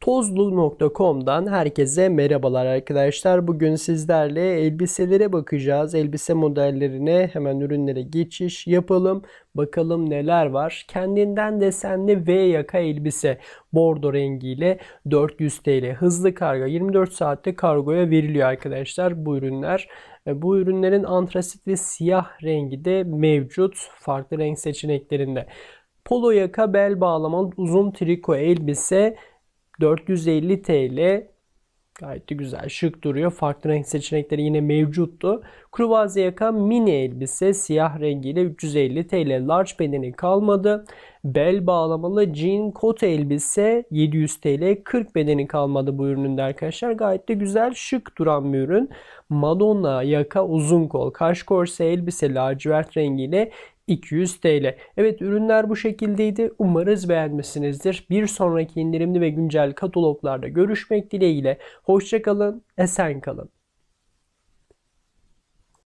Tozlu.com'dan herkese merhabalar arkadaşlar. Bugün sizlerle elbiselere bakacağız. Elbise modellerine hemen ürünlere geçiş yapalım. Bakalım neler var. Kendinden desenli V yaka elbise bordo rengiyle 400 TL. Hızlı kargo 24 saatte kargoya veriliyor arkadaşlar bu ürünler. E, bu ürünlerin antrasit ve siyah rengi de mevcut farklı renk seçeneklerinde. Polo yaka bel bağlama uzun triko elbise 450 TL gayet de güzel şık duruyor. Farklı renk seçenekleri yine mevcuttu. Kruvaze yaka mini elbise siyah rengiyle 350 TL large bedeni kalmadı. Bel bağlamalı jean kot elbise 700 TL 40 bedeni kalmadı bu ürününde arkadaşlar. Gayet de güzel şık duran bir ürün. Madonna yaka uzun kol kaş korse elbise lacivert rengiyle 200 TL. Evet ürünler bu şekildeydi. Umarız beğenmişsinizdir. Bir sonraki indirimli ve güncel kataloglarda görüşmek dileğiyle. Hoşçakalın, esen kalın.